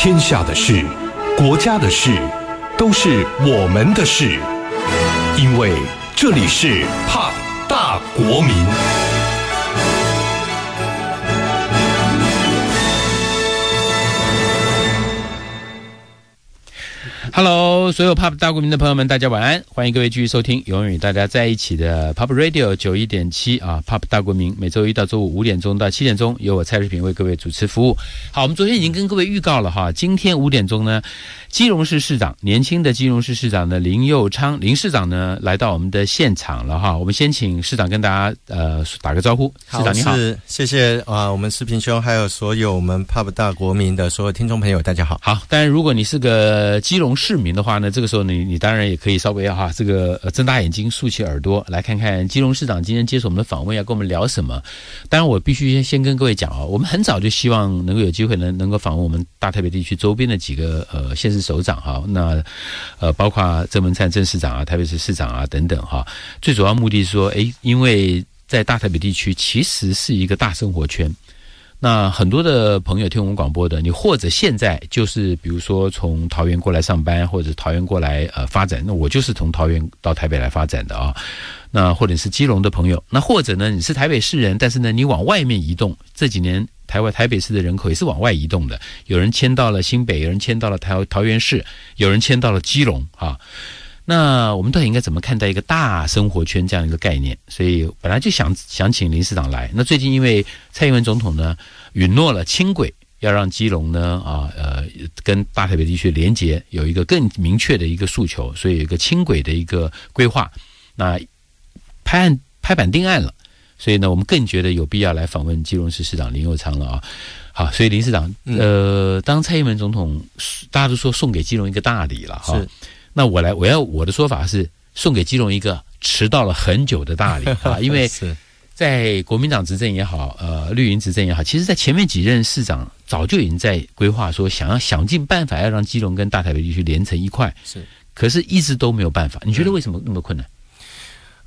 天下的事，国家的事，都是我们的事，因为这里是胖大国民。Hello，所有 Pop 大国民的朋友们，大家晚安！欢迎各位继续收听永远与大家在一起的 Pop Radio 九一点七啊，Pop 大国民每周一到周五五点钟到七点钟，由我蔡世平为各位主持服务。好，我们昨天已经跟各位预告了哈，今天五点钟呢。基隆市市长，年轻的基隆市市长呢林佑昌林市长呢来到我们的现场了哈，我们先请市长跟大家呃打个招呼，市长您好，谢谢啊，我们视频兄还有所有我们 Pub 大国民的所有听众朋友，大家好。好，但然如果你是个基隆市民的话呢，这个时候你你当然也可以稍微哈这个睁大眼睛竖起耳朵来看看基隆市长今天接受我们的访问要跟我们聊什么。当然我必须先先跟各位讲啊，我们很早就希望能够有机会能能够访问我们大台北地区周边的几个呃县市。首长哈，那呃，包括郑文灿郑市长啊，台北市市长啊等等哈，最主要目的是说，哎，因为在大台北地区其实是一个大生活圈，那很多的朋友听我们广播的，你或者现在就是比如说从桃园过来上班，或者桃园过来呃发展，那我就是从桃园到台北来发展的啊，那或者是基隆的朋友，那或者呢你是台北市人，但是呢你往外面移动这几年。台湾台北市的人口也是往外移动的，有人迁到了新北，有人迁到了桃桃园市，有人迁到了基隆啊。那我们到底应该怎么看待一个大生活圈这样一个概念？所以本来就想想请林市长来。那最近因为蔡英文总统呢允诺了轻轨，要让基隆呢啊呃跟大台北地区连接，有一个更明确的一个诉求，所以有个轻轨的一个规划，那拍案拍板定案了。所以呢，我们更觉得有必要来访问基隆市市长林佑昌了啊！好，所以林市长，呃，当蔡英文总统大家都说送给基隆一个大礼了哈，那我来，我要我的说法是送给基隆一个迟到了很久的大礼啊，因为在国民党执政也好，呃，绿营执政也好，其实在前面几任市长早就已经在规划说，想要想尽办法，要让基隆跟大台北地区连成一块，是，可是一直都没有办法。你觉得为什么那么困难？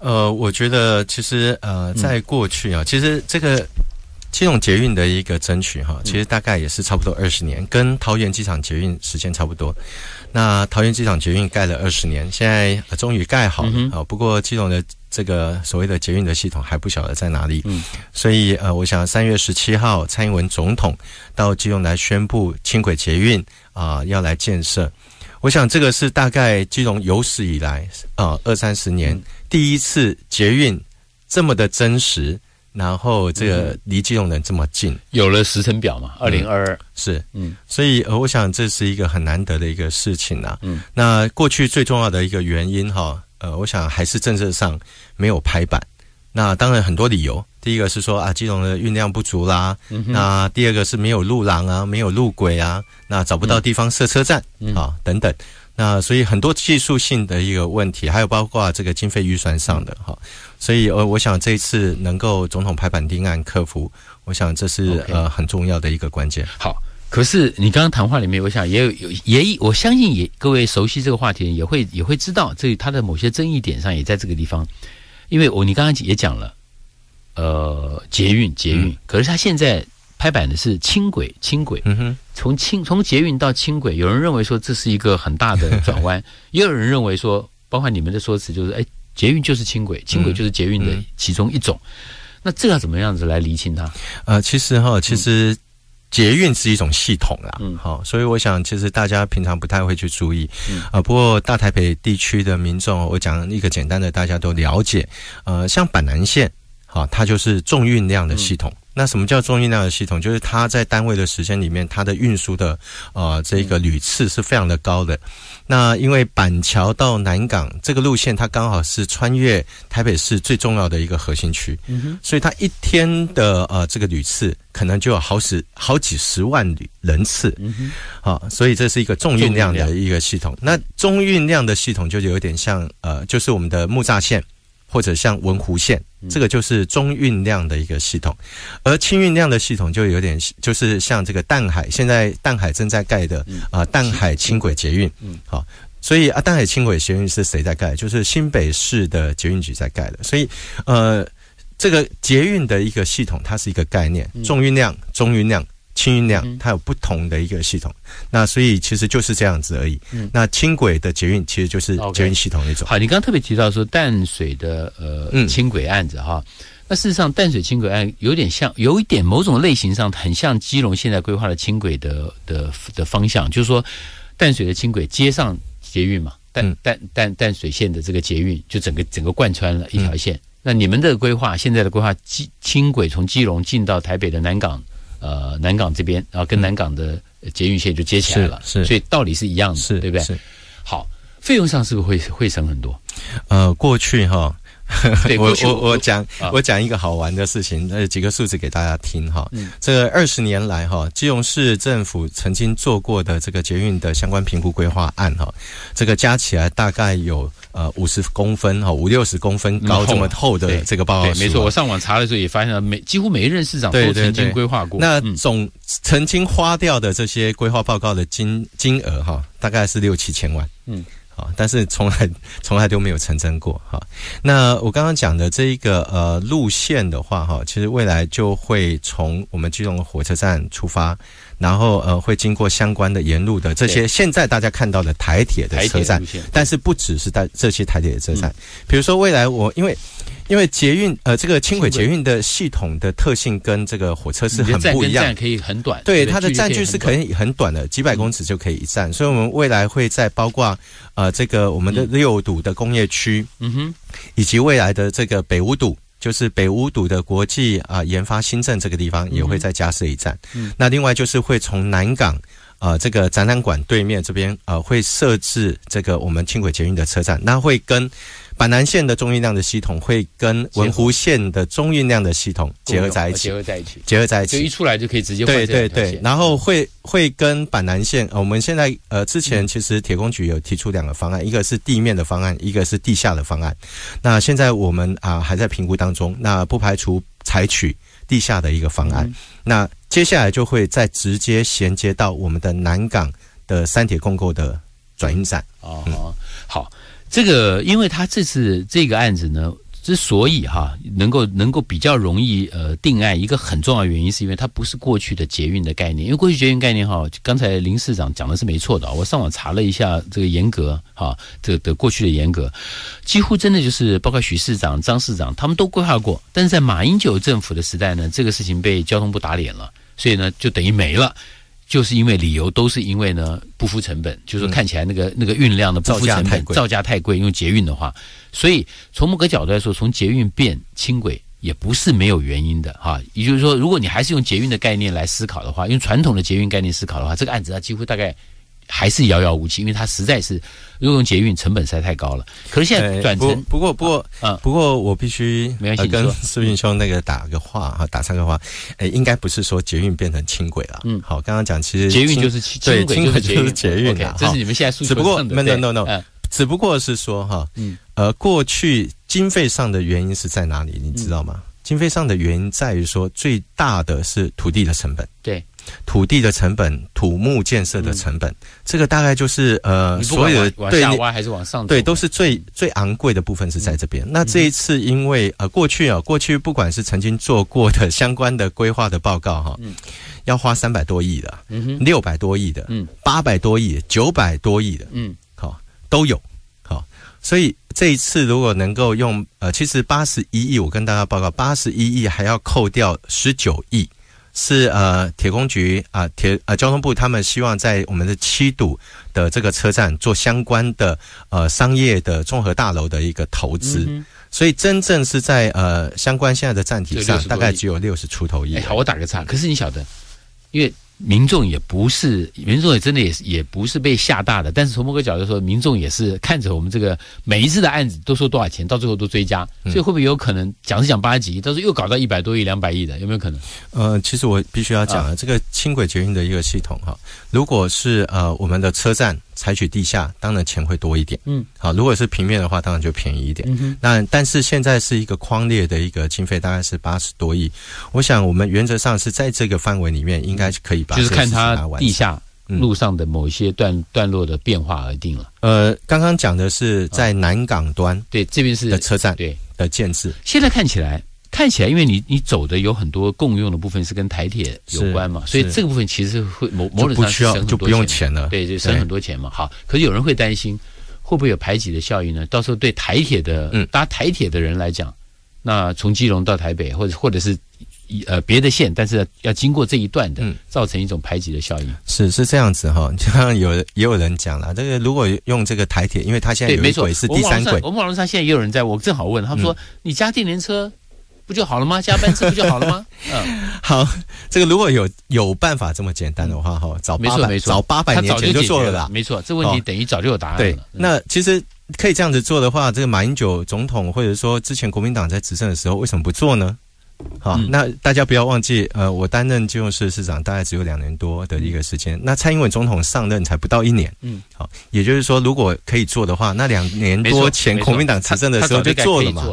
呃，我觉得其实呃，在过去啊，其实这个基隆捷运的一个争取哈，其实大概也是差不多二十年，跟桃园机场捷运时间差不多。那桃园机场捷运盖了二十年，现在终于盖好了啊。不过基隆的这个所谓的捷运的系统还不晓得在哪里，所以呃，我想三月十七号蔡英文总统到基隆来宣布轻轨捷运啊要来建设，我想这个是大概基隆有史以来啊二三十年。第一次捷运这么的真实，然后这个离基隆人这么近，有了时辰表嘛？二零二二是，嗯，所以我想这是一个很难得的一个事情呐。嗯，那过去最重要的一个原因哈，呃，我想还是政策上没有拍板。那当然很多理由，第一个是说啊，基隆的运量不足啦。嗯那第二个是没有路廊啊，没有路轨啊，那找不到地方设车站啊，等等。那所以很多技术性的一个问题，还有包括这个经费预算上的哈，所以呃，我想这一次能够总统拍板定案克服，我想这是呃很重要的一个关键。好，可是你刚刚谈话里面，我想也有有也我相信也各位熟悉这个话题也会也会知道，这它的某些争议点上也在这个地方，因为我你刚刚也讲了，呃，捷运捷运，可是它现在。拍板的是轻轨，轻轨从轻从捷运到轻轨，有人认为说这是一个很大的转弯，也有人认为说，包括你们的说辞就是，哎，捷运就是轻轨，轻轨就是捷运的其中一种。那这要怎么样子来厘清它？呃，其实哈，其实捷运是一种系统啦，好，所以我想其实大家平常不太会去注意啊。不过大台北地区的民众，我讲一个简单的，大家都了解。呃，像板南线，哈，它就是重运量的系统。那什么叫中运量的系统？就是它在单位的时间里面，它的运输的啊，这个旅次是非常的高的。那因为板桥到南港这个路线，它刚好是穿越台北市最重要的一个核心区，所以它一天的呃这个旅次可能就有好十好几十万人次。好，所以这是一个重运量的一个系统。那中运量的系统就有点像呃，就是我们的木栅线。或者像文湖线，这个就是中运量的一个系统，而轻运量的系统就有点就是像这个淡海，现在淡海正在盖的啊淡海轻轨捷运，好，所以啊淡海轻轨捷运是谁在盖？就是新北市的捷运局在盖的，所以呃这个捷运的一个系统，它是一个概念，重运量，中运量。轻运量，它有不同的一个系统，那所以其实就是这样子而已。那轻轨的捷运其实就是捷运系统那种。好，你刚刚特别提到说淡水的呃轻轨案子哈，那事实上淡水轻轨案有点像，有一点某种类型上很像基隆现在规划的轻轨的的的方向，就是说淡水的轻轨接上捷运嘛，淡淡淡淡水线的这个捷运就整个整个贯穿了一条线。那你们的规划，现在的规划轻轨从基隆进到台北的南港。呃，南港这边，然后跟南港的捷运线就接起来了，是，所以道理是一样的，对不对？好，费用上是不是会会省很多？呃，过去哈。我我我讲我讲一个好玩的事情，呃，几个数字给大家听哈。嗯，这二十年来哈，基隆市政府曾经做过的这个捷运的相关评估规划案哈，这个加起来大概有呃五十公分哈，五六十公分高这么厚的这个报告。对，没错，我上网查的时候也发现了，每几乎每一任市长都曾经规划过。那总曾经花掉的这些规划报告的金金额哈，大概是六七千万。嗯。但是从来从来都没有成真过哈。那我刚刚讲的这一个呃路线的话哈，其实未来就会从我们句容火车站出发。然后呃，会经过相关的沿路的这些，现在大家看到的台铁的车站，但是不只是在这些台铁的车站，比如说未来我因为因为捷运呃这个轻轨捷运的系统的特性跟这个火车是很不一样，可以很短，对它的站距是可以很短的，几百公尺就可以一站，所以我们未来会在包括呃这个我们的六堵的工业区，嗯哼，以及未来的这个北五堵。就是北乌堵的国际啊研发新政这个地方也会再加设一站，那另外就是会从南港啊这个展览馆对面这边呃会设置这个我们轻轨捷运的车站，那会跟。板南线的中运量的系统会跟文湖线的中运量的系统结合在一起，结合在一起，结合在一起，就一出来就可以直接对对对，然后会会跟板南线，我们现在呃，之前其实铁工局有提出两个方案，一个是地面的方案，一个是地下的方案。那现在我们啊还在评估当中，那不排除采取地下的一个方案。那接下来就会再直接衔接到我们的南港的三铁共构的转运站。哦，好。这个，因为他这次这个案子呢，之所以哈能够能够比较容易呃定案，一个很重要的原因是因为它不是过去的捷运的概念，因为过去捷运概念哈，刚才林市长讲的是没错的，我上网查了一下这个严格哈，这的过去的严格，几乎真的就是包括许市长、张市长他们都规划过，但是在马英九政府的时代呢，这个事情被交通部打脸了，所以呢就等于没了。就是因为理由都是因为呢，不付成本，就说看起来那个那个运量的造价成本，造价太贵，用捷运的话，所以从某个角度来说，从捷运变轻轨也不是没有原因的哈。也就是说，如果你还是用捷运的概念来思考的话，用传统的捷运概念思考的话，这个案子它几乎大概。还是遥遥无期，因为它实在是如果用捷运成本实在太高了。可是现在转乘，不过不过啊，不过我必须没关系，跟苏云兄那个打个话哈，打三个话，诶，应该不是说捷运变成轻轨了。嗯，好，刚刚讲其实捷运就是轻，对，轻轨就是捷运啊。这是你们现在书上只不过 n o no no，只不过是说哈，嗯，呃，过去经费上的原因是在哪里，你知道吗？经费上的原因在于说最大的是土地的成本，对。土地的成本、土木建设的成本，这个大概就是呃，所有的对，还是往上对，都是最最昂贵的部分是在这边。那这一次，因为呃，过去啊，过去不管是曾经做过的相关的规划的报告哈，嗯，要花三百多亿的，六百多亿的，八百多亿，九百多亿的，嗯，好都有好，所以这一次如果能够用呃，其实八十一亿，我跟大家报告，八十一亿还要扣掉十九亿。是呃，铁工局啊，铁呃交通部，他们希望在我们的七堵的这个车站做相关的呃商业的综合大楼的一个投资，所以真正是在呃相关现在的站体上，大概只有六十出头亿。好，我打个岔。可是你晓得，因为。民众也不是，民众也真的也是，也不是被吓大的。但是从某个角度说，民众也是看着我们这个每一次的案子都说多少钱，到最后都追加，所以会不会有可能讲是讲八级，但是又搞到一百多亿、两百亿的，有没有可能？呃，其实我必须要讲啊，这个轻轨捷运的一个系统哈，如果是呃我们的车站。采取地下，当然钱会多一点。嗯，好，如果是平面的话，当然就便宜一点。嗯哼。那但是现在是一个框列的一个经费，大概是八十多亿。我想我们原则上是在这个范围里面，应该是可以把就是看它地下路上的某一些段段落的变化而定了。呃，刚刚讲的是在南港端对这边是车站对的建制。现在看起来。看起来，因为你你走的有很多共用的部分是跟台铁有关嘛，所以这个部分其实会某某种程需要，就不用钱了，对，就省很多钱嘛。好，可是有人会担心会不会有排挤的效应呢？到时候对台铁的搭台铁的人来讲，那从基隆到台北，或者或者是呃别的线，但是要经过这一段的，造成一种排挤的效应。是是这样子哈，就像有也有人讲了，这个如果用这个台铁，因为它现在有轨是第三轨，我们网络上现在也有人在，我正好问，他说你加电联车。不就好了吗？加班吃不就好了吗？嗯，好，这个如果有有办法这么简单的话，哈，早八百，早八百年前就做了，没错，这问题等于早就有答案了。那其实可以这样子做的话，这个马英九总统或者说之前国民党在执政的时候，为什么不做呢？好，那大家不要忘记，呃，我担任金融市市长大概只有两年多的一个时间。那蔡英文总统上任才不到一年，嗯，好，也就是说，如果可以做的话，那两年多前国民党执政的时候就做了嘛。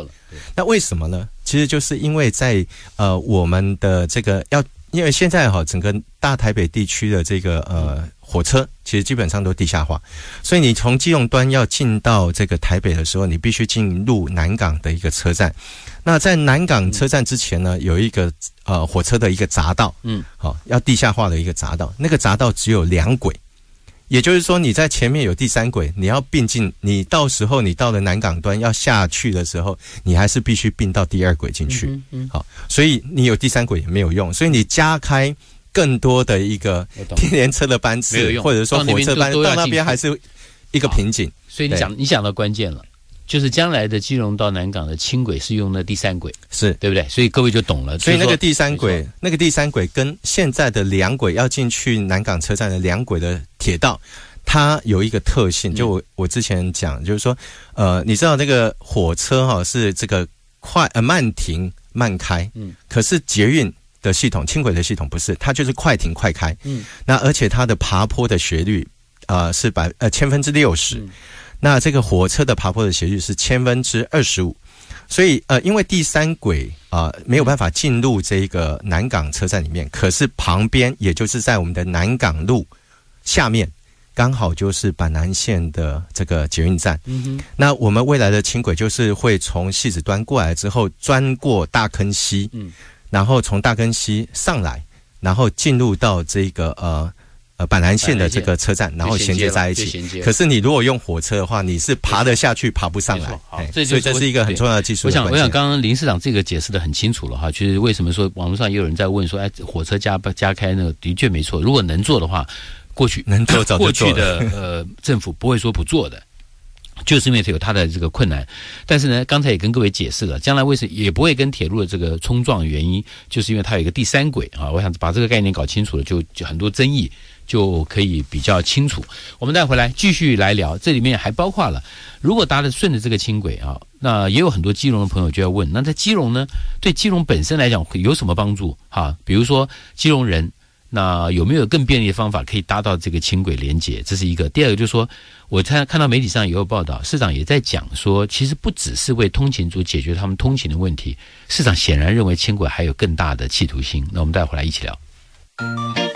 那为什么呢？其实就是因为在呃我们的这个要，因为现在哈整个大台北地区的这个呃火车其实基本上都地下化，所以你从机用端要进到这个台北的时候，你必须进入南港的一个车站。那在南港车站之前呢，有一个呃火车的一个匝道，嗯，好要地下化的一个匝道，那个匝道只有两轨，也就是说你在前面有第三轨，你要并进，你到时候你到了南港端要下去的时候，你还是必须并到第二轨进去，嗯，好，所以你有第三轨也没有用，所以你加开更多的一个电联车的班次，或者说火车班到那边还是一个瓶颈，所以你讲你讲到关键了。就是将来的基隆到南港的轻轨是用的第三轨，是对不对？所以各位就懂了。所以那个第三轨，那个第三轨跟现在的两轨要进去南港车站的两轨的铁道，它有一个特性，就我我之前讲，就是说，呃，你知道那个火车哈是这个快呃慢停慢开，嗯，可是捷运的系统、轻轨的系统不是，它就是快停快开，嗯，那而且它的爬坡的斜率啊是百呃千分之六十。那这个火车的爬坡的斜率是千分之二十五，所以呃，因为第三轨啊没有办法进入这个南港车站里面，可是旁边也就是在我们的南港路下面，刚好就是板南线的这个捷运站。嗯哼，那我们未来的轻轨就是会从戏子端过来之后，钻过大坑溪，嗯，然后从大坑溪上来，然后进入到这个呃。呃，板南线的这个车站，然后衔接在一起。可是你如果用火车的话，你是爬得下去，爬不上来。好，所以这是一个很重要的技术。我想，我想刚刚林市长这个解释的很清楚了哈。其实为什么说网络上也有人在问说，哎，火车加不加开呢？的确没错。如果能做的话，过去能做，过去的呃政府不会说不做的，就是因为有它的这个困难。但是呢，刚才也跟各位解释了，将来为什么也不会跟铁路的这个冲撞原因，就是因为它有一个第三轨啊。我想把这个概念搞清楚了，就就很多争议。就可以比较清楚。我们再回来继续来聊，这里面还包括了，如果搭的顺着这个轻轨啊，那也有很多基隆的朋友就要问，那在基隆呢，对基隆本身来讲有什么帮助？哈，比如说基隆人，那有没有更便利的方法可以搭到这个轻轨连接？这是一个。第二个就是说，我看看到媒体上也有报道，市长也在讲说，其实不只是为通勤族解决他们通勤的问题，市长显然认为轻轨还有更大的企图心。那我们待回来一起聊。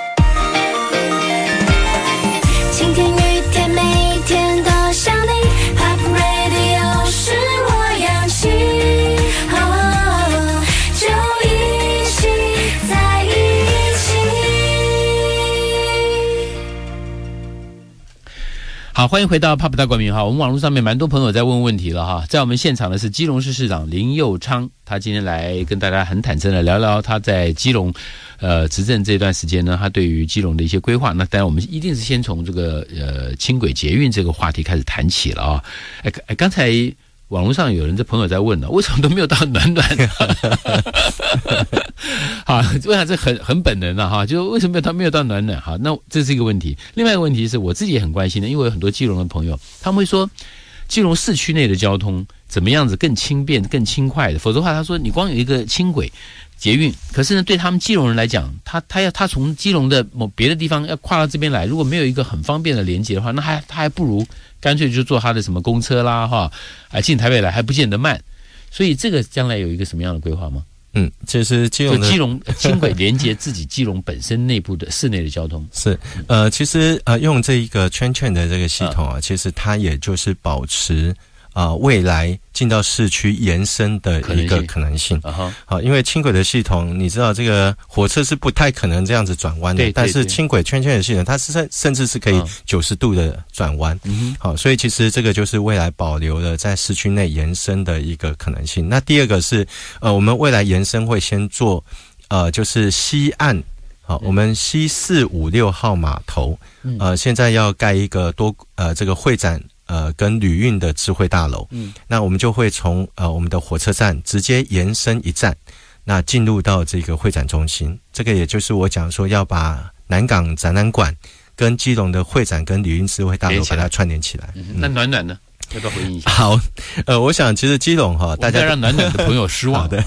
好，欢迎回到《p 布大冠名》哈。我们网络上面蛮多朋友在问问题了哈。在我们现场的是基隆市市长林佑昌，他今天来跟大家很坦诚的聊聊他在基隆，呃，执政这段时间呢，他对于基隆的一些规划。那当然，我们一定是先从这个呃轻轨捷运这个话题开始谈起了啊。哎，哎，刚才。网络上有人在朋友在问呢，为什么都没有到暖暖？啊，为啥这很很本能呢？哈，就是为什么他没有到暖暖？哈，那这是一个问题。另外一个问题是我自己也很关心的，因为我有很多基隆的朋友，他们会说基隆市区内的交通怎么样子更轻便、更轻快的？否则的话，他说你光有一个轻轨。捷运，可是呢，对他们基隆人来讲，他他要他从基隆的某别的地方要跨到这边来，如果没有一个很方便的连接的话，那还他还不如干脆就坐他的什么公车啦，哈，啊进台北来还不见得慢，所以这个将来有一个什么样的规划吗？嗯，就是基隆 轻轨连接自己基隆本身内部的市内的交通。是，呃，其实呃，用这一个圈圈的这个系统啊，其实它也就是保持。啊，未来进到市区延伸的一个可能性，好，因为轻轨的系统，你知道这个火车是不太可能这样子转弯的，但是轻轨圈圈的系统，它是甚甚至是可以九十度的转弯，好，所以其实这个就是未来保留了在市区内延伸的一个可能性。那第二个是，呃，我们未来延伸会先做，呃，就是西岸，好，我们西四五六号码头，呃，现在要盖一个多，呃，这个会展。呃，跟旅运的智慧大楼，嗯，那我们就会从呃我们的火车站直接延伸一站，那进入到这个会展中心，这个也就是我讲说要把南港展览馆跟基隆的会展跟旅运智慧大楼给它串联起来。那暖暖呢？要不要回应一下？好，呃，我想其实基隆哈，大家让南暖的朋友失望 的，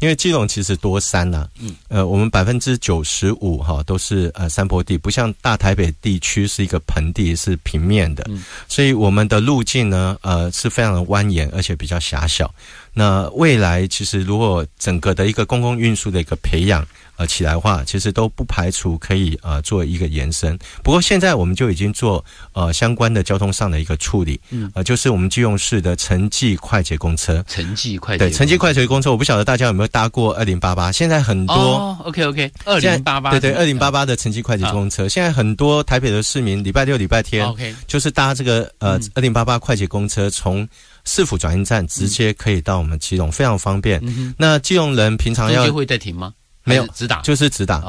因为基隆其实多山呐。嗯，呃，我们百分之九十五哈都是呃山坡地，不像大台北地区是一个盆地是平面的，所以我们的路径呢，呃，是非常的蜿蜒而且比较狭小。那未来其实如果整个的一个公共运输的一个培养呃起来话，其实都不排除可以呃做一个延伸。不过现在我们就已经做呃相关的交通上的一个处理，呃就是我们就用市的城际快捷公车，城际快对城际快捷公车，我不晓得大家有没有搭过二零八八？现在很多 OK OK 二零八八对对二零八八的城际快捷公车，现在很多台北的市民礼拜六礼拜天就是搭这个呃二零八八快捷公车从。市府转运站直接可以到我们基隆，非常方便。那基隆人平常要会在停吗？没有，直打就是直打。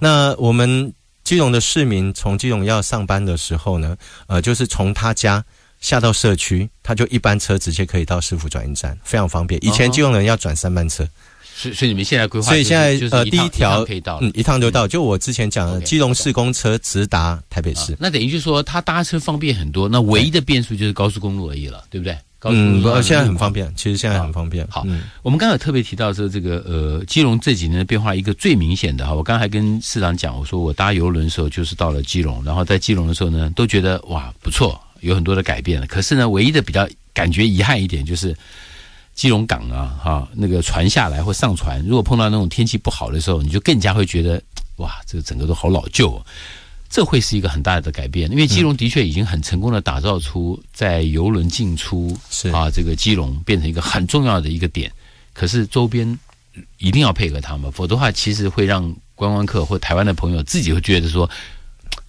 那我们基隆的市民从基隆要上班的时候呢，呃，就是从他家下到社区，他就一班车直接可以到市府转运站，非常方便。以前基隆人要转三班车，所所以你们现在规划，所以现在呃第一条可以到，嗯，一趟就到。就我之前讲的，基隆市公车直达台北市，那等于就说他搭车方便很多。那唯一的变数就是高速公路而已了，对不对？嗯，现在很方便。其实现在很方便。好，我们刚才特别提到说，这个呃，基隆这几年的变化，一个最明显的哈，我刚才跟市长讲，我说我搭游轮的时候就是到了基隆，然后在基隆的时候呢，都觉得哇不错，有很多的改变。可是呢，唯一的比较感觉遗憾一点就是基隆港啊，哈，那个船下来或上船，如果碰到那种天气不好的时候，你就更加会觉得哇，这个整个都好老旧。这会是一个很大的改变，因为基隆的确已经很成功的打造出在游轮进出是啊，这个基隆变成一个很重要的一个点。可是周边一定要配合他们，否则的话，其实会让观光客或台湾的朋友自己会觉得说，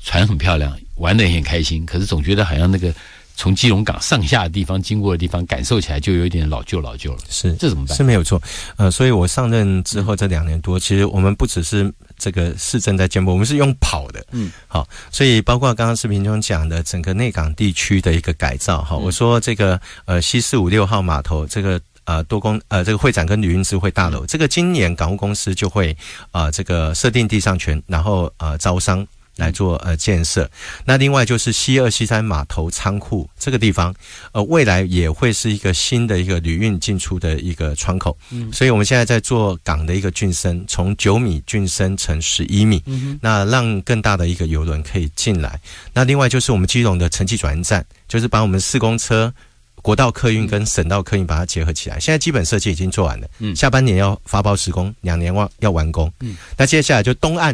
船很漂亮，玩的也很开心，可是总觉得好像那个从基隆港上下的地方经过的地方，感受起来就有一点老旧老旧了。是，这怎么办？是没有错。呃，所以我上任之后这两年多，其实我们不只是。这个市政在建布，我们是用跑的，嗯，好，所以包括刚刚视频中讲的整个内港地区的一个改造，哈，我说这个呃西四五六号码头，这个呃多公呃这个会展跟旅运智慧大楼，这个今年港务公司就会啊这个设定地上权，然后呃招商。来做呃建设，那另外就是西二、西三码头仓库这个地方，呃，未来也会是一个新的一个旅运进出的一个窗口。嗯，所以我们现在在做港的一个浚深，从九米浚深成十一米，那让更大的一个游轮可以进来。那另外就是我们基隆的城际转运站，就是把我们四公车、国道客运跟省道客运把它结合起来。现在基本设计已经做完了，嗯，下半年要发包施工，两年完要完工，嗯，那接下来就东岸。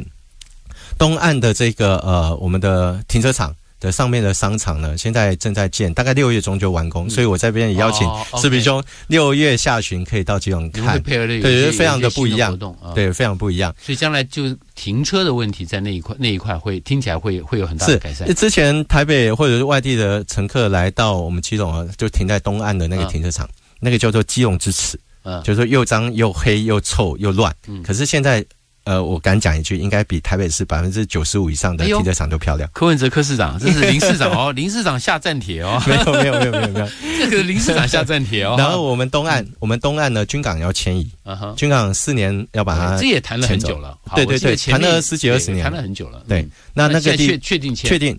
东岸的这个呃，我们的停车场的上面的商场呢，现在正在建，大概六月中就完工，所以我在这边也邀请志比兄，六月下旬可以到基隆看，对，非常的不一样，对，非常不一样。所以将来就停车的问题，在那一块那一块会听起来会会有很大的改善。之前台北或者是外地的乘客来到我们基隆就停在东岸的那个停车场，那个叫做基隆之耻，嗯，就是说又脏又黑又臭又乱，嗯，可是现在。呃，我敢讲一句，应该比台北市百分之九十五以上的停车场都漂亮。柯文哲柯市长，这是林市长哦，林市长下战帖哦。没有没有没有没有没有，这个林市长下战帖哦。然后我们东岸，我们东岸呢，军港要迁移，军港四年要把它这也谈了很久了。对对对，谈了十几二十年，谈了很久了。对，那那个地确定确定。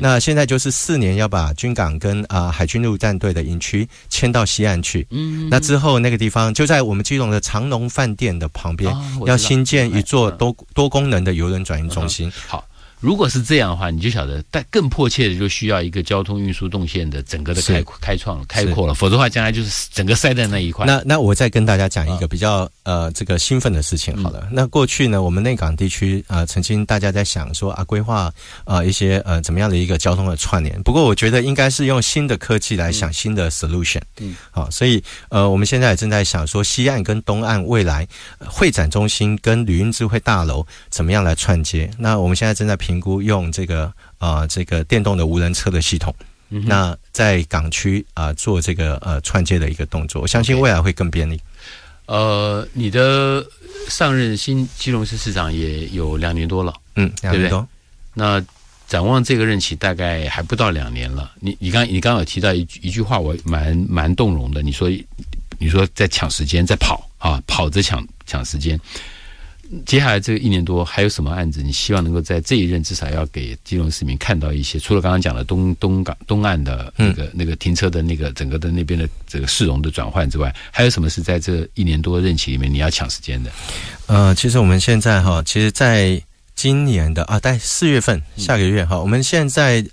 那现在就是四年要把军港跟啊海军陆战队的营区迁到西岸去。嗯，那之后那个地方就在我们基隆的长隆饭店的旁边，要新建一座多多功能的邮轮转运中心。好。如果是这样的话，你就晓得，但更迫切的就需要一个交通运输动线的整个的开开创、开阔了，否则的话，将来就是整个塞在那一块。那那我再跟大家讲一个比较呃这个兴奋的事情好了。那过去呢，我们内港地区啊，曾经大家在想说啊，规划啊一些呃怎么样的一个交通的串联。不过我觉得应该是用新的科技来想新的 solution。嗯。好，所以呃，我们现在正在想说西岸跟东岸未来会展中心跟旅运智慧大楼怎么样来串接。那我们现在正在评。评估用这个啊，这个电动的无人车的系统，那在港区啊做这个呃串接的一个动作，我相信未来会更便利。呃，你的上任新基隆市市长也有两年多了，嗯，两年多。那展望这个任期大概还不到两年了。你你刚你刚好提到一一句话，我蛮蛮动容的。你说你说在抢时间，在跑啊，跑着抢抢时间。接下来这一年多还有什么案子？你希望能够在这一任至少要给金融市民看到一些，除了刚刚讲的东东港东岸的那个那个停车的那个整个的那边的这个市容的转换之外，还有什么是在这一年多任期里面你要抢时间的？呃，其实我们现在哈，其实在今年的啊，在四月份下个月哈，我们现在。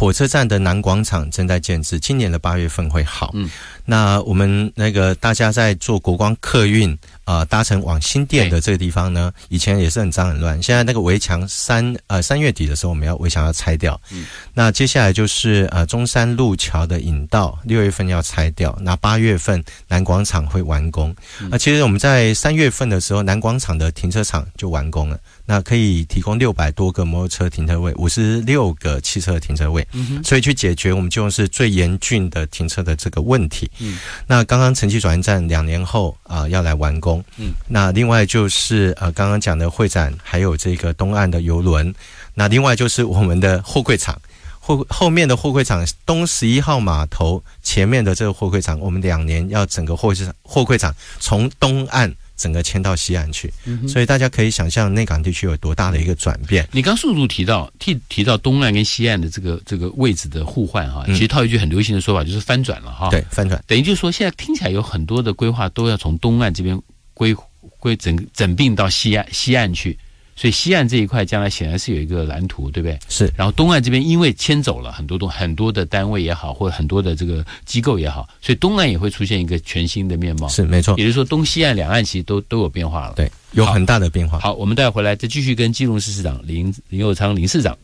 火车站的南广场正在建制，今年的八月份会好。嗯，那我们那个大家在坐国光客运啊，搭乘往新店的这个地方呢，以前也是很脏很乱。现在那个围墙三呃三月底的时候，我们要围墙要拆掉。嗯，那接下来就是呃中山路桥的引道，六月份要拆掉。那八月份南广场会完工。那其实我们在三月份的时候，南广场的停车场就完工了，那可以提供六百多个摩托车停车位，五十六个汽车停车位。嗯哼，所以去解决我们就是最严峻的停车的这个问题。嗯，那刚刚城际转运站两年后啊要来完工。嗯，那另外就是呃刚刚讲的会展，还有这个东岸的游轮。那另外就是我们的货柜场，货后面的货柜场东十一号码头前面的这个货柜场，我们两年要整个货柜场货柜场从东岸。整个迁到西岸去，所以大家可以想象内港地区有多大的一个转变。你刚素素提到提提到东岸跟西岸的这个这个位置的互换啊，其实套一句很流行的说法就是翻转了哈，对，翻转，等于就是说现在听起来有很多的规划都要从东岸这边规规整整并到西岸西岸去。所以西岸这一块将来显然是有一个蓝图，对不对？是。然后东岸这边因为迁走了很多东很多的单位也好，或者很多的这个机构也好，所以东岸也会出现一个全新的面貌。是，没错。也就是说东西岸两岸其实都都有变化了。对，有很大的变化。好，我们待会回来再继续跟基隆市市长林林佑昌林市长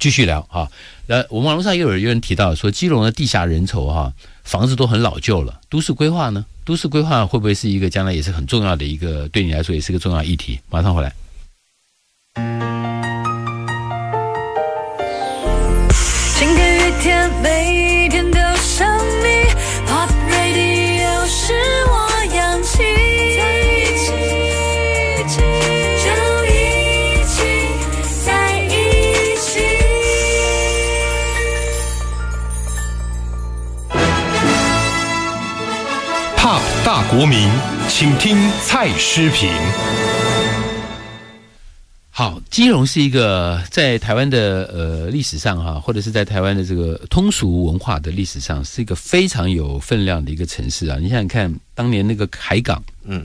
继续聊哈，呃，我们网络上也有有人提到说，基隆的地下人潮哈，房子都很老旧了，都市规划呢？都市规划会不会是一个将来也是很重要的一个对你来说也是个重要议题？马上回来。每天都想你，Pop Radio 是我氧起，就一起，在一起。Pop 大国民，请听蔡诗平。好，金融是一个在台湾的呃历史上哈，或者是在台湾的这个通俗文化的历史上，是一个非常有分量的一个城市啊。你想想看，当年那个海港，嗯，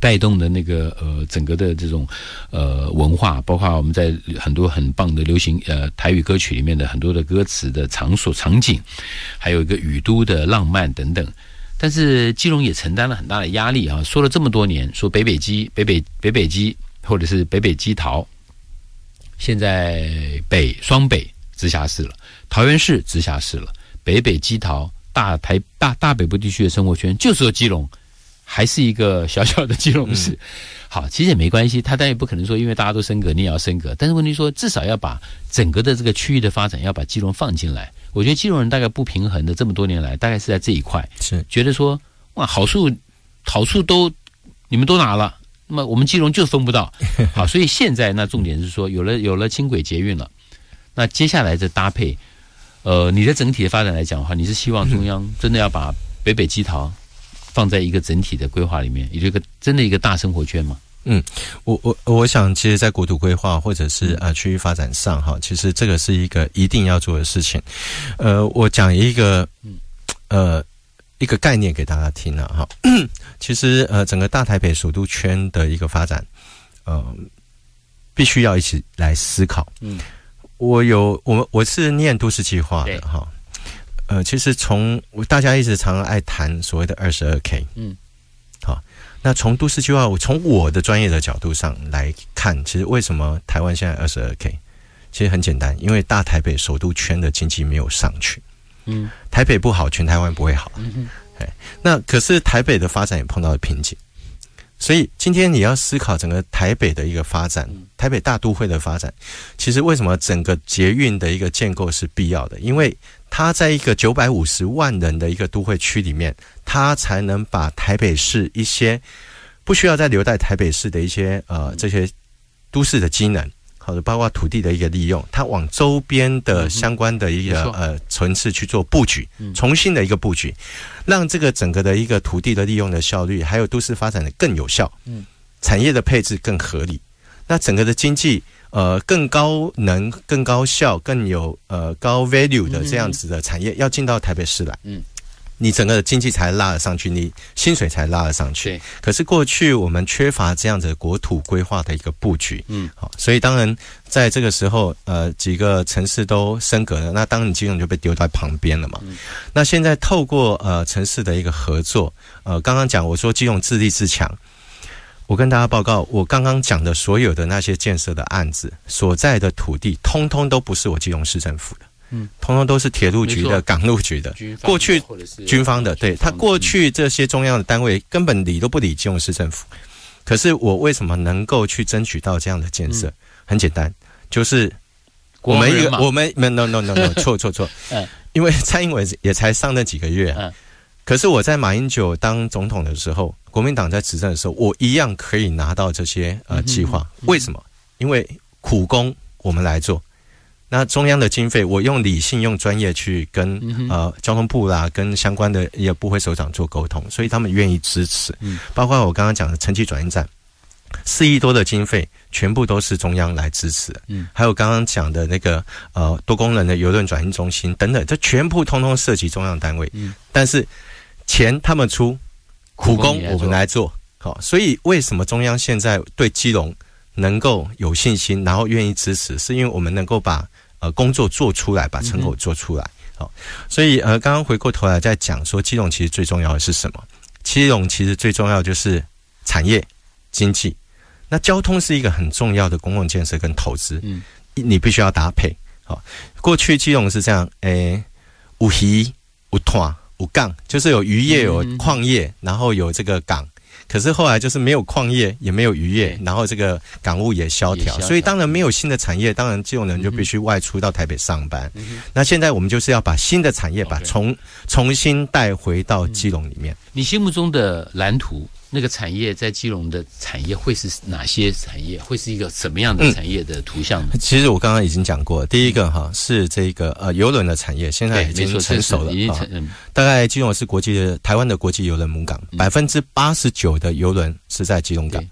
带动的那个呃整个的这种呃文化，包括我们在很多很棒的流行呃台语歌曲里面的很多的歌词的场所场景，还有一个雨都的浪漫等等。但是金融也承担了很大的压力啊，说了这么多年，说北北基北北北北基。或者是北北基桃，现在北双北直辖市了，桃园市直辖市了，北北基桃大台大大北部地区的生活圈就是说基隆，还是一个小小的基隆市。好，其实也没关系，他但也不可能说因为大家都升格，你也要升格。但是问题说，至少要把整个的这个区域的发展，要把基隆放进来。我觉得基隆人大概不平衡的，这么多年来，大概是在这一块，是觉得说哇好处好处都你们都拿了。那么我们基隆就封不到，好，所以现在那重点是说，有了有了轻轨捷运了，那接下来的搭配，呃，你的整体的发展来讲的话，你是希望中央真的要把北北基桃放在一个整体的规划里面，也就是真的一个大生活圈吗？嗯，我我我想，其实，在国土规划或者是啊区域发展上，哈，其实这个是一个一定要做的事情。呃，我讲一个，呃。一个概念给大家听了哈，其实呃，整个大台北首都圈的一个发展，呃，必须要一起来思考。嗯，我有我我是念都市计划的哈，呃，其实从大家一直常常爱谈所谓的二十二 K，嗯，好，那从都市计划，我从我的专业的角度上来看，其实为什么台湾现在二十二 K，其实很简单，因为大台北首都圈的经济没有上去。嗯，台北不好，全台湾不会好。嗯那可是台北的发展也碰到了瓶颈，所以今天你要思考整个台北的一个发展，台北大都会的发展，其实为什么整个捷运的一个建构是必要的？因为它在一个九百五十万人的一个都会区里面，它才能把台北市一些不需要再留在台北市的一些呃这些都市的机能。好的，包括土地的一个利用，它往周边的相关的一个呃层次去做布局，重新的一个布局，让这个整个的一个土地的利用的效率，还有都市发展的更有效，嗯，产业的配置更合理，那整个的经济呃更高能、更高效、更有呃高 value 的这样子的产业要进到台北市来，嗯。你整个经济才拉了上去，你薪水才拉了上去。可是过去我们缺乏这样子国土规划的一个布局。嗯。好，所以当然在这个时候，呃，几个城市都升格了，那当你金融就被丢在旁边了嘛。那现在透过呃城市的一个合作，呃，刚刚讲我说金融自立自强，我跟大家报告，我刚刚讲的所有的那些建设的案子所在的土地，通通都不是我基隆市政府的。通通都是铁路局的、港路局的，过去军方的，对他过去这些中央的单位根本理都不理金融市政府。可是我为什么能够去争取到这样的建设？很简单，就是我们一个我们 no no no no 错错错，嗯，因为蔡英文也才上任几个月，嗯，可是我在马英九当总统的时候，国民党在执政的时候，我一样可以拿到这些呃计划。为什么？因为苦工我们来做。那中央的经费，我用理性、用专业去跟呃交通部啦，跟相关的一些部会首长做沟通，所以他们愿意支持。包括我刚刚讲的城际转运站，四亿多的经费全部都是中央来支持。嗯，还有刚刚讲的那个呃多功能的邮轮转运中心等等，这全部通通涉及中央单位。嗯，但是钱他们出，苦工我们来做。好，所以为什么中央现在对基隆能够有信心，然后愿意支持，是因为我们能够把呃，工作做出来，把成果做出来，好，所以呃，刚刚回过头来再讲说，基隆其实最重要的是什么？基隆其实最重要就是产业经济，那交通是一个很重要的公共建设跟投资，嗯，你必须要搭配，好，过去基隆是这样，诶，五鱼五团五杠，就是有渔业，有矿业，然后有这个港。可是后来就是没有矿业，也没有渔业，然后这个港务也萧条，所以当然没有新的产业，当然这种人就必须外出到台北上班。那现在我们就是要把新的产业把重重新带回到基隆里面。你心目中的蓝图？那个产业在基隆的产业会是哪些产业？会是一个什么样的产业的图像呢？其实我刚刚已经讲过第一个哈是这个呃游轮的产业现在已经成熟了，大概基隆是国际台湾的国际游轮母港，百分之八十九的游轮是在基隆港。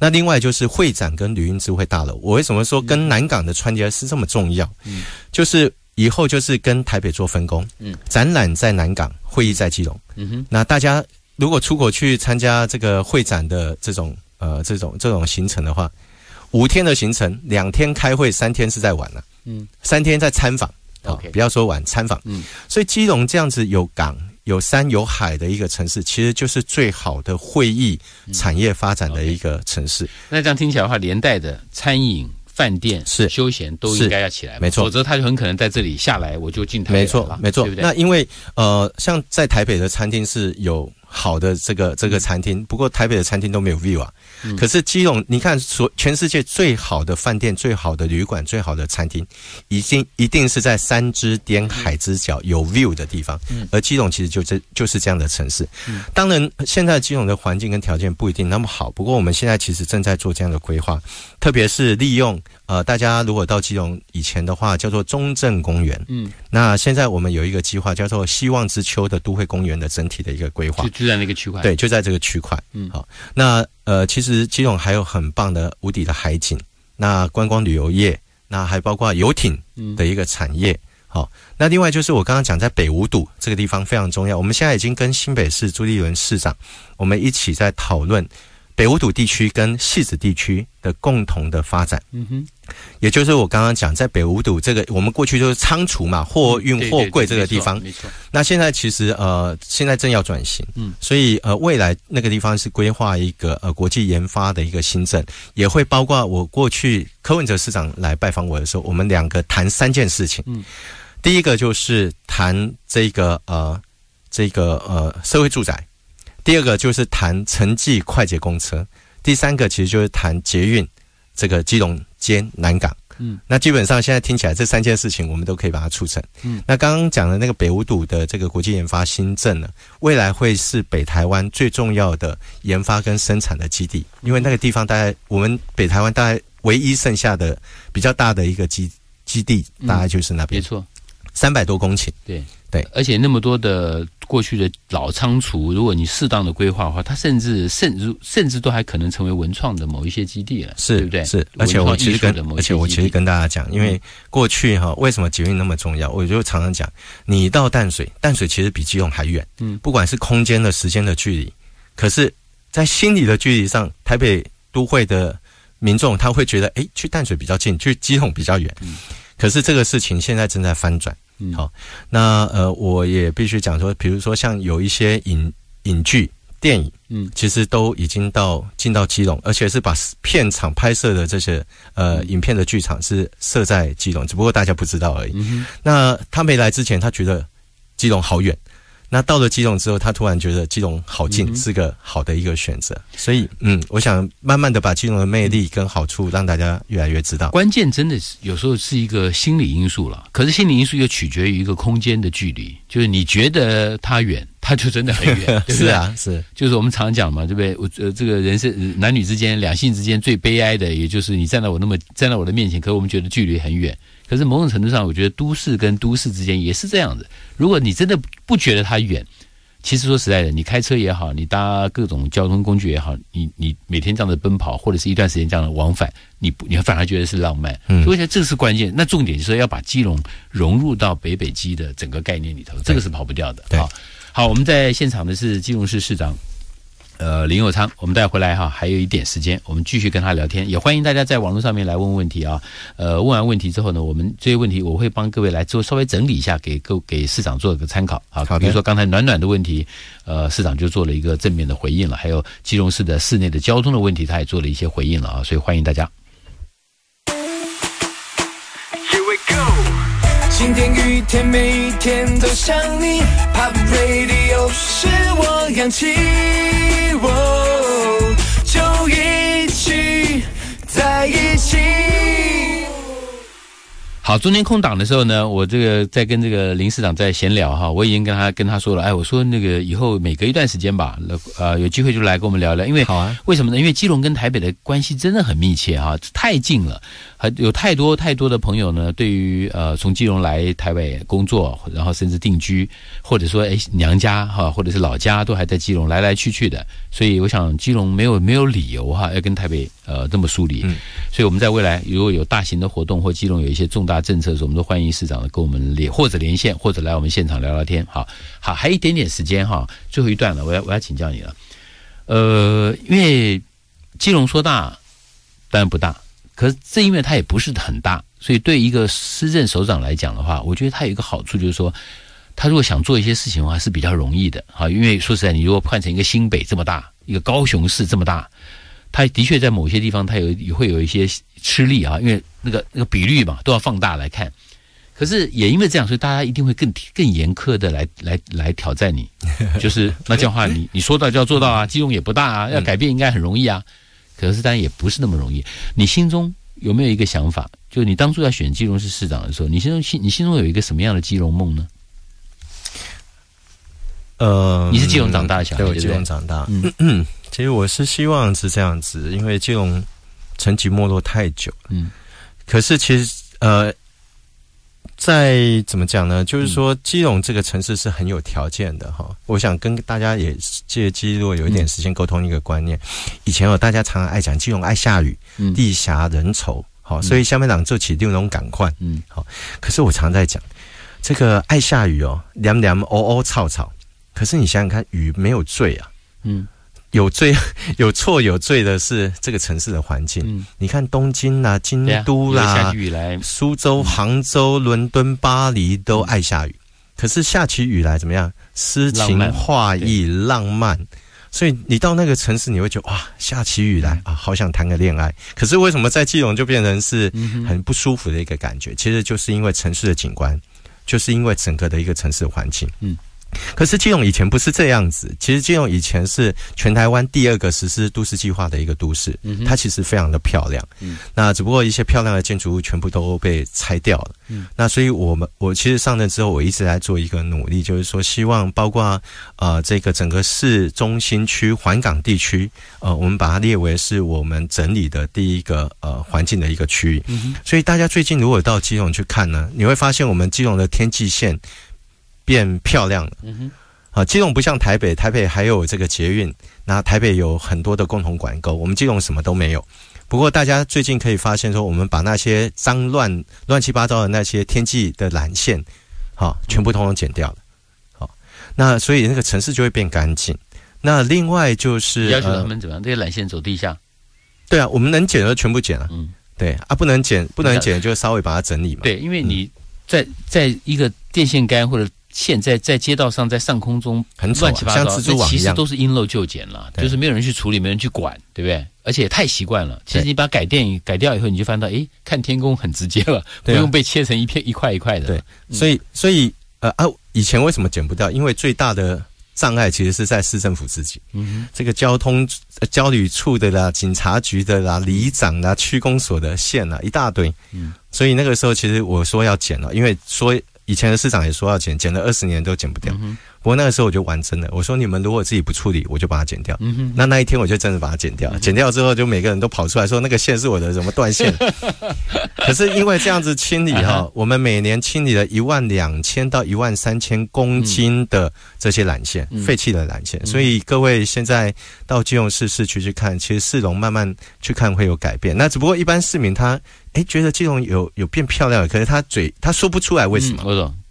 那另外就是会展跟旅运智慧大楼。我为什么说跟南港的穿杰是这么重要？就是以后就是跟台北做分工，嗯，展览在南港，会议在基隆。嗯哼，那大家。如果出国去参加这个会展的这种呃这种这种行程的话，五天的行程，两天开会，三天是在玩了，嗯，三天在参访，啊，不要说玩参访，嗯，所以基隆这样子有港有山有海的一个城市，其实就是最好的会议产业发展的一个城市。那这样听起来的话，连带的餐饮饭店是休闲都应该要起来，没错，否则他就很可能在这里下来，我就进台北了，没错，没错。那因为呃，像在台北的餐厅是有。好的，这个这个餐厅，不过台北的餐厅都没有 view 啊。可是基隆，你看所全世界最好的饭店、最好的旅馆、最好的餐厅，一定一定是在山之巅、海之角有 view 的地方。而基隆其实就这就是这样的城市。当然，现在基隆的环境跟条件不一定那么好，不过我们现在其实正在做这样的规划，特别是利用呃，大家如果到基隆以前的话叫做中正公园，嗯，那现在我们有一个计划叫做希望之丘的都会公园的整体的一个规划。就在那个区块，对，就在这个区块。嗯，好。那呃，其实基隆还有很棒的无底的海景，那观光旅游业，那还包括游艇的一个产业。好，那另外就是我刚刚讲在北五堵这个地方非常重要。我们现在已经跟新北市朱立伦市长，我们一起在讨论。北五堵地区跟戏子地区的共同的发展，嗯哼，也就是我刚刚讲，在北五堵这个我们过去就是仓储嘛，货运货柜这个地方，没错。那现在其实呃，现在正要转型，嗯，所以呃，未来那个地方是规划一个呃国际研发的一个新政，也会包括我过去柯文哲市长来拜访我的时候，我们两个谈三件事情，嗯，第一个就是谈这个呃这个呃社会住宅。第二个就是谈城际快捷公车，第三个其实就是谈捷运，这个基隆兼南港，嗯，那基本上现在听起来这三件事情我们都可以把它促成，嗯，那刚刚讲的那个北五堵的这个国际研发新政呢，未来会是北台湾最重要的研发跟生产的基地，因为那个地方大概我们北台湾大概唯一剩下的比较大的一个基基地，大概就是那边。没错，三百多公顷，对对，而且那么多的过去的老仓储，如果你适当的规划的话，它甚至甚至甚至都还可能成为文创的某一些基地了，是不对？是。而且我其实跟而且我其实跟大家讲，因为过去哈，为什么捷运那么重要？我就常常讲，你到淡水，淡水其实比基隆还远，嗯，不管是空间的时间的距离，可是，在心理的距离上，台北都会的民众他会觉得，诶，去淡水比较近，去基隆比较远，嗯，可是这个事情现在正在翻转。好，那呃，我也必须讲说，比如说像有一些影影剧电影，嗯，其实都已经到进到基隆，而且是把片场拍摄的这些呃影片的剧场是设在基隆，只不过大家不知道而已。那他没来之前，他觉得基隆好远。那到了基隆之后，他突然觉得基隆好近是个好的一个选择，所以嗯，我想慢慢的把基隆的魅力跟好处让大家越来越知道。关键真的是有时候是一个心理因素了，可是心理因素又取决于一个空间的距离，就是你觉得它远，它就真的很远。是啊，是，就是我们常讲嘛，对不对？我呃，这个人生男女之间、两性之间最悲哀的，也就是你站在我那么站在我的面前，可我们觉得距离很远。可是某种程度上，我觉得都市跟都市之间也是这样子。如果你真的不觉得它远，其实说实在的，你开车也好，你搭各种交通工具也好，你你每天这样的奔跑，或者是一段时间这样的往返，你不你反而觉得是浪漫。所以，我得这个是关键。那重点就是要把基隆融入到北北基的整个概念里头，这个是跑不掉的。好，好，我们在现场的是基隆市市长。呃，林友昌，我们待回来哈，还有一点时间，我们继续跟他聊天，也欢迎大家在网络上面来问问题啊。呃，问完问题之后呢，我们这些问题我会帮各位来做稍微整理一下，给各给市长做一个参考啊。比如说刚才暖暖的问题，呃，市长就做了一个正面的回应了。还有基隆市的市内的交通的问题，他也做了一些回应了啊，所以欢迎大家。天雨天，每天都想你。Pop radio 是我氧气，就一起在一起。好，中间空档的时候呢，我这个在跟这个林市长在闲聊哈，我已经跟他跟他说了，哎，我说那个以后每隔一段时间吧，呃，有机会就来跟我们聊聊，因为为什么呢？因为基隆跟台北的关系真的很密切哈，太近了。还有太多太多的朋友呢，对于呃从基隆来台北工作，然后甚至定居，或者说哎娘家哈，或者是老家都还在基隆来来去去的，所以我想基隆没有没有理由哈，要跟台北呃这么疏离。所以我们在未来如果有大型的活动或基隆有一些重大政策的时候，我们都欢迎市长跟我们联或者连线或者来我们现场聊聊天。好好，还一点点时间哈，最后一段了，我要我要请教你了，呃，因为基隆说大当然不大。可是，正因为它也不是很大，所以对一个施政首长来讲的话，我觉得他有一个好处，就是说，他如果想做一些事情的话，是比较容易的啊。因为说实在，你如果换成一个新北这么大，一个高雄市这么大，他的确在某些地方，他有也会有一些吃力啊。因为那个那个比率嘛，都要放大来看。可是也因为这样，所以大家一定会更更严苛的来来来挑战你。就是那句话，你你说到就要做到啊，基隆也不大啊，要改变应该很容易啊。可是，当然也不是那么容易。你心中有没有一个想法？就是你当初要选基隆市市长的时候，你心中心你心中有一个什么样的基隆梦呢？呃，你是基隆长大的，对，基隆长大。嗯 其实我是希望是这样子，因为基隆沉寂没落太久嗯，可是其实呃。在怎么讲呢？就是说，基隆这个城市是很有条件的哈。我想跟大家也借机，如果有一点时间沟通一个观念。以前哦，大家常常爱讲基隆爱下雨，地狭人稠，好，所以下面党做起六龙种感嗯，好。可是我常在讲，这个爱下雨哦，凉凉，哦哦，吵吵。可是你想想看，雨没有罪啊，嗯。有罪、有错、有罪的是这个城市的环境。你看东京啦、京都啦、苏州、杭州、伦敦、巴黎都爱下雨，可是下起雨来怎么样？诗情画意、浪漫。所以你到那个城市，你会觉得哇，下起雨来啊，好想谈个恋爱。可是为什么在基隆就变成是很不舒服的一个感觉？其实就是因为城市的景观，就是因为整个的一个城市环境。嗯。可是基隆以前不是这样子，其实基隆以前是全台湾第二个实施都市计划的一个都市，它其实非常的漂亮。嗯，那只不过一些漂亮的建筑物全部都被拆掉了。嗯，那所以我们我其实上任之后，我一直在做一个努力，就是说希望包括呃这个整个市中心区、环港地区，呃，我们把它列为是我们整理的第一个呃环境的一个区域。所以大家最近如果到基隆去看呢，你会发现我们基隆的天际线。变漂亮了，嗯哼，啊，基隆不像台北，台北还有这个捷运，那台北有很多的共同管沟，我们基隆什么都没有。不过大家最近可以发现，说我们把那些脏乱乱七八糟的那些天际的缆线，好，全部统统剪掉了，好，那所以那个城市就会变干净。那另外就是要求他们怎么样，这些缆线走地下？对啊，我们能剪的全部剪了，嗯，对啊，不能剪不能剪就稍微把它整理嘛。对，因为你在在一个电线杆或者现在在街道上，在上空中乱七八糟，这其实都是因陋就简了，就是没有人去处理，没人去管，对不对？而且也太习惯了。其实你把改电改掉以后，你就发现，哎，看天空很直接了，不用被切成一片一块一块的。对，所以所以呃啊，以前为什么剪不掉？因为最大的障碍其实是在市政府自己，嗯哼，这个交通、交旅处的啦、警察局的啦、里长啦、区公所的线啦，一大堆。嗯，所以那个时候其实我说要剪了，因为说。以前的市长也说要减，减了二十年都减不掉。不过那个时候我就完成了，我说你们如果自己不处理，我就把它剪掉。那那一天我就真的把它剪掉，剪掉之后就每个人都跑出来说那个线是我的，怎么断线？可是因为这样子清理哈，我们每年清理了一万两千到一万三千公斤的这些缆线，废弃的缆线。所以各位现在到金融市市区去看，其实市容慢慢去看会有改变。那只不过一般市民他哎觉得金融有有变漂亮，可是他嘴他说不出来为什么。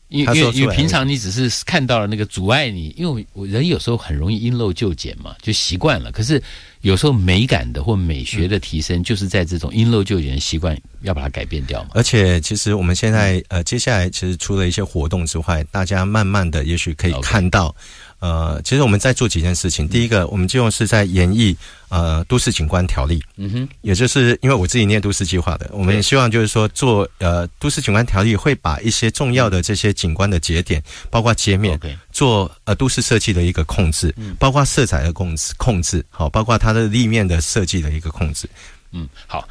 因为因为因为平常你只是看到了那个阻碍你，因为我人有时候很容易因陋就简嘛，就习惯了。可是有时候美感的或美学的提升，就是在这种因陋就简的习惯要把它改变掉嘛。而且其实我们现在呃，接下来其实除了一些活动之外，大家慢慢的也许可以看到。呃，其实我们在做几件事情。第一个，我们就是在演绎呃都市景观条例。嗯哼，也就是因为我自己念都市计划的，我们也希望就是说做呃都市景观条例会把一些重要的这些景观的节点，包括街面做呃都市设计的一个控制，包括色彩的控制控制，好，包括它的立面的设计的一个控制。嗯，好。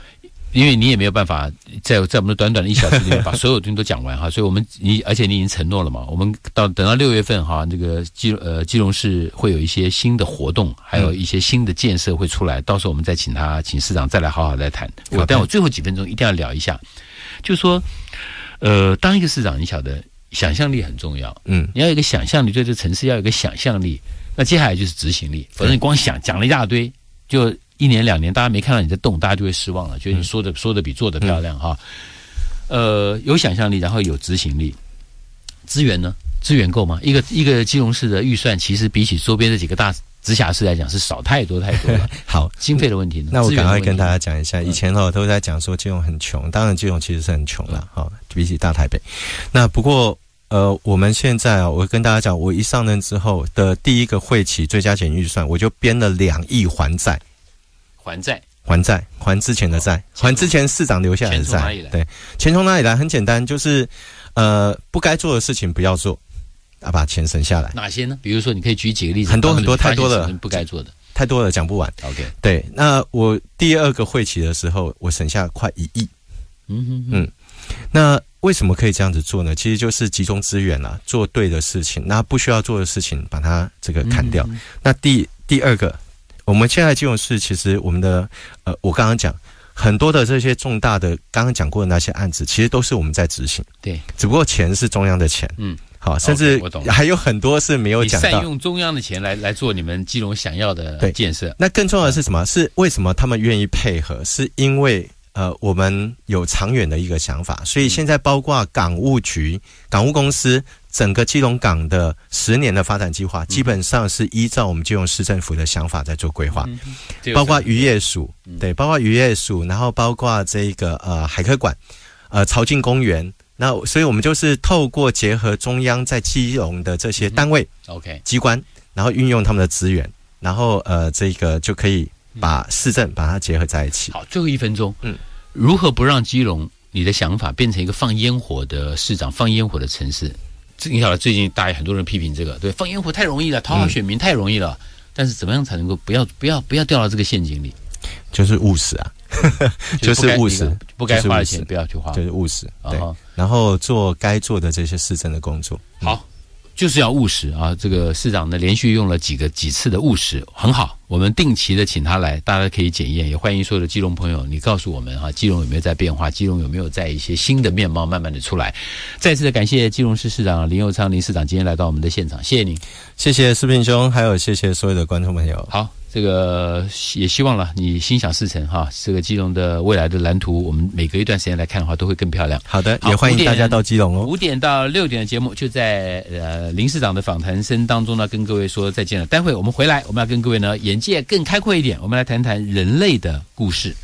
因为你也没有办法在在我们的短短的一小时里面把 所有东西都讲完哈，所以我们你而且你已经承诺了嘛，我们到等到六月份哈，那个基呃基隆市会有一些新的活动，还有一些新的建设会出来，到时候我们再请他请市长再来好好再谈。但我最后几分钟一定要聊一下，就说呃，当一个市长，你晓得想象力很重要，嗯，你要一个想象力，对这城市要有一个想象力，那接下来就是执行力，否则你光想讲了一大堆就。一年两年，大家没看到你在动，大家就会失望了，觉得你说的说的比做的漂亮哈。呃，有想象力，然后有执行力，资源呢？资源够吗？一个一个金融市的预算，其实比起周边这几个大直辖市来讲，是少太多太多了。好，经费的问题呢？那我赶快跟大家讲一下。以前哦都在讲说金融很穷，当然金融其实是很穷了。好，比起大台北，那不过呃，我们现在啊，我跟大家讲，我一上任之后的第一个会期，最佳减预算，我就编了两亿还债。还债，还债，还之前的债，还之前市长留下的债。对，钱从哪里来？很简单，就是呃，不该做的事情不要做，啊，把钱省下来。哪些呢？比如说，你可以举几个例子。很多很多，太多了，不该做的，太多了，讲不完。OK，对。那我第二个会期的时候，我省下快一亿。嗯嗯。那为什么可以这样子做呢？其实就是集中资源了，做对的事情，那不需要做的事情，把它这个砍掉。那第第二个。我们现在金融是，其实我们的，呃，我刚刚讲很多的这些重大的，刚刚讲过的那些案子，其实都是我们在执行。对，只不过钱是中央的钱。嗯，好，甚至还有很多是没有讲到。善用中央的钱来来做你们金融想要的建设。那更重要的是什么？是为什么他们愿意配合？是因为呃，我们有长远的一个想法，所以现在包括港务局、港务公司。整个基隆港的十年的发展计划，基本上是依照我们基隆市政府的想法在做规划，包括渔业署，对，包括渔业署，然后包括这个呃海科馆，呃潮境公园，那所以我们就是透过结合中央在基隆的这些单位，OK 机关，然后运用他们的资源，然后呃这个就可以把市政把它结合在一起。好，最后一分钟，嗯，如何不让基隆你的想法变成一个放烟火的市长，放烟火的城市？这影响了最近，大家很多人批评这个，对放烟火太容易了，讨好选民太容易了。但是怎么样才能够不要不要不要掉到这个陷阱里？就是务实啊，就是务实，不该花钱不要去花，就是务实。对，然后做该做的这些市政的工作。好。就是要务实啊！这个市长呢，连续用了几个几次的务实，很好。我们定期的请他来，大家可以检验。也欢迎所有的基隆朋友，你告诉我们啊，基隆有没有在变化？基隆有没有在一些新的面貌慢慢的出来？再次的感谢基隆市市长林佑昌林市长今天来到我们的现场，谢谢您，谢谢四平兄，还有谢谢所有的观众朋友，好。这个也希望了，你心想事成哈。这个基隆的未来的蓝图，我们每隔一段时间来看的话，都会更漂亮。好的，也欢迎大家到基隆哦。五点到六点的节目，就在呃林市长的访谈声当中呢，跟各位说再见了。待会我们回来，我们要跟各位呢眼界更开阔一点，我们来谈谈人类的故事。